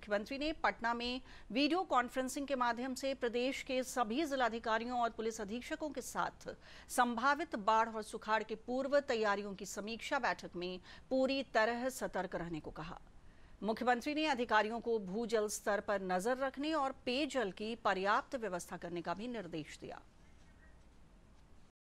मुख्यमंत्री ने पटना में वीडियो कॉन्फ्रेंसिंग के माध्यम से प्रदेश के सभी जिलाधिकारियों और पुलिस अधीक्षकों के साथ संभावित बाढ़ और सुखाड़ के पूर्व तैयारियों की समीक्षा बैठक में पूरी तरह सतर्क रहने को कहा मुख्यमंत्री ने अधिकारियों को भूजल स्तर पर नजर रखने और पेयजल की पर्याप्त व्यवस्था करने का भी निर्देश दिया